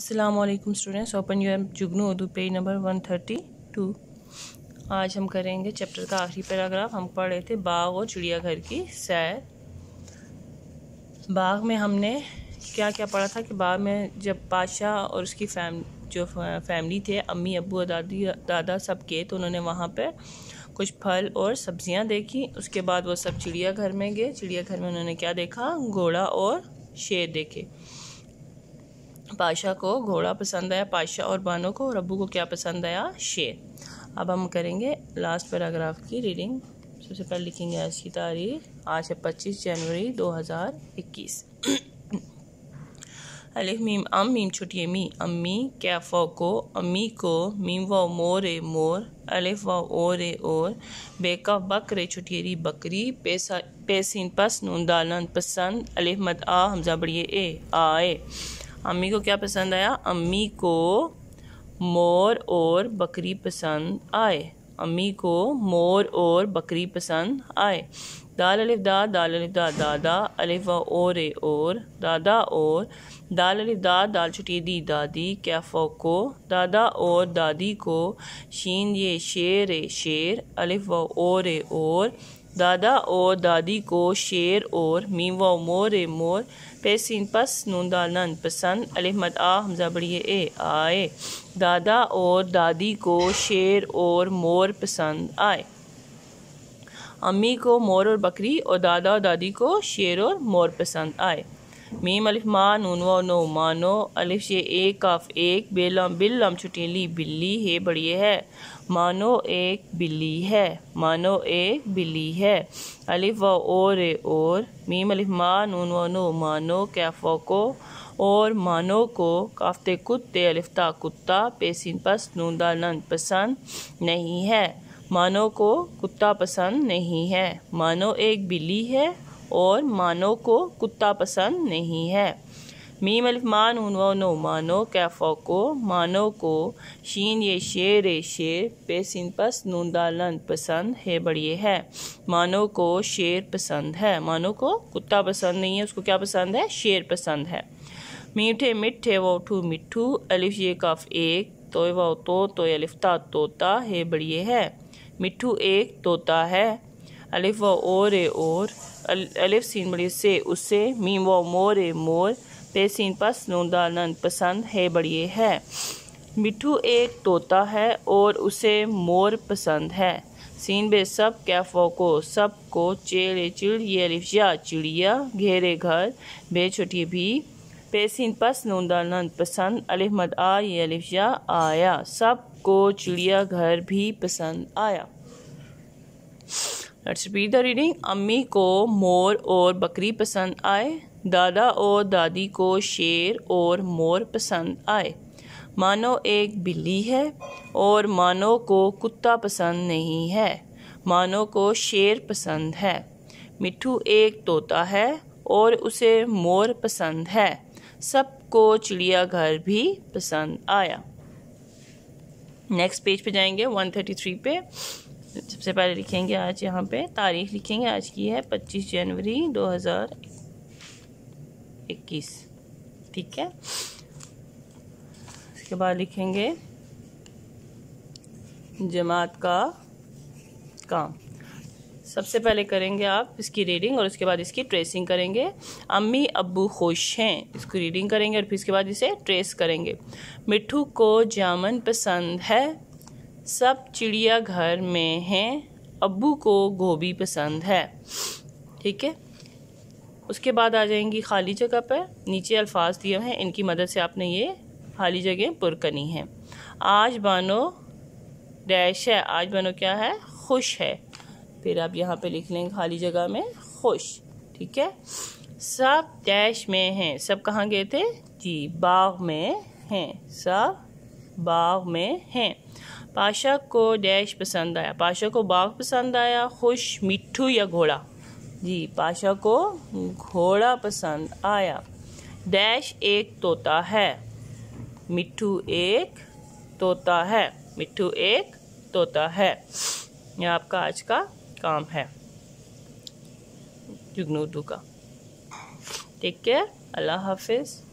Aslam students open U M Jugnu Urdu page number one thirty two आज हम करेंगे चैप्टर का आखिरी पैराग्राफ हम पढ़ रहे थे बाग और चिड़ियाघर की सैर बाग में हमने क्या क्या पढ़ा था कि बाग में जब बादशाह और उसकी फैम जो फैमिली थे अम्मी अबू और दादी दादा सब गए तो उन्होंने वहाँ पर कुछ फल और सब्जियाँ देखी उसके बाद वो सब चिड़ियाघर में गए चिड़ियाघर में उन्होंने क्या देखा घोड़ा और शेर देखे पाशा को घोड़ा पसंद आया पाशा और बानो को और अबू को क्या पसंद आया शेर अब हम करेंगे लास्ट पैराग्राफ की रीडिंग सबसे पहले लिखेंगे आज की तारीख आज है पच्चीस जनवरी दो हज़ार इक्कीस अलिफ मीम अम मीम छुटिए मी अम्मी कैफ को अम्मी को मीम व मोर ए मोर अलिफ व ओ रे ओर बेका बकरे छुटियरी बकरी पेसा पेसिन पस नून दालन पसंद अलिफ मत आ हमजा बढ़िए ए आए अम्मी को क्या पसंद आया अम्मी को मोर और बकरी पसंद आए अम्मी को मोर और बकरी पसंद आए दाल अलिफ दा दाल अलिफ दा दादा अलिफ और ए और दादा और दाल अलिफ दा दाल छुटी दी दादी कैफो को दादा और दादी को शीन ये शेर ए शेर अलिफ और ए और दादा और दादी को शेर और मीवा मोर ए मोर पेसिन पस नूंदालन पसंद अलहमद आ हमजा बड़ी ए आए दादा और दादी को शेर और मोर पसंद आए अम्मी को मोर और बकरी और दादा और दादी को शेर और मोर पसंद आए मीम अलिफ नून उनवा नो मानो अलिफ शे एक काफ एक बेलम बिल्लम छुटीली बिल्ली हे बड़ी है मानो एक बिल्ली है मानो एक बिल्ली है अलिफ व और ए और मीम अलिफ मान व नो मानो कैफो को और मानो को काफ्ते कुत्ते अलिफ्ता कुत्ता पेसिन पस नूंदा नंद पसंद नहीं है मानो को कुत्ता पसंद नहीं है मानो एक बिल्ली है और मानो को कुत्ता पसंद नहीं है मीम अलिफ मान उन नो मानो कैफो को मानो को शीन ये शेर ए शेर पे सिन पस नून दालन पसंद है बढ़िए है मानो को शेर पसंद है मानो को कुत्ता पसंद नहीं है उसको क्या पसंद है शेर पसंद है मीठे मिठे उठू मिठू अलिफ ये कफ एक तोय वो तो तोय अलिफ्ता तोता है बढ़िए है मिठू एक तोता है अलिफ व और ए और अलिफ सीन बड़ी से उससे मीम व मोर ए मोर ਤੇ पर ਨੂੰ दानंद पसंद है बड़िए है मिठू एक तोता है और उसे मोर पसंद है सीन बे सब कैफों को सब को चिड़ चिड़िए रिफिया चिड़िया घेरे घर बे छोटी भी पेसिन पस नूंदानंद पसंद अलिफ आ ये रिफिया आया सब को चिड़िया घर भी पसंद आया लेट्स रिपीट द रीडिंग अम्मी को मोर और बकरी पसंद आए दादा और दादी को शेर और मोर पसंद आए मानो एक बिल्ली है और मानो को कुत्ता पसंद नहीं है मानो को शेर पसंद है मिठू एक तोता है और उसे मोर पसंद है सबको चिड़ियाघर भी पसंद आया नेक्स्ट पेज पे जाएंगे 133 पे सबसे पहले लिखेंगे आज यहाँ पे तारीख लिखेंगे आज की है 25 जनवरी 2021 ठीक है इसके बाद लिखेंगे जमात का काम सबसे पहले करेंगे आप इसकी रीडिंग और उसके बाद इसकी ट्रेसिंग करेंगे अम्मी अब्बू खुश हैं इसको रीडिंग करेंगे और फिर इसके बाद इसे ट्रेस करेंगे मिट्ठू को जामन पसंद है सब चिड़ियाघर में हैं अबू को गोभी पसंद है ठीक है उसके बाद आ जाएंगी खाली जगह पर नीचे अल्फाज दिए हैं इनकी मदद से आपने ये खाली जगह पुर करनी है आज बानो डैश है आज बानो क्या है खुश है फिर आप यहाँ पे लिख लें खाली जगह में खुश ठीक है सब डैश में हैं सब कहाँ गए थे जी बाग में हैं सब बाग में हैं पाशा को डैश पसंद आया पाशा को बाघ पसंद आया खुश मिट्ठू या घोड़ा जी पाशा को घोड़ा पसंद आया डैश एक तोता है मिट्ठू एक तोता है मिट्ठू एक तोता है यह आपका आज का काम है जुगनूदू का ठीक है अल्लाह हाफिज़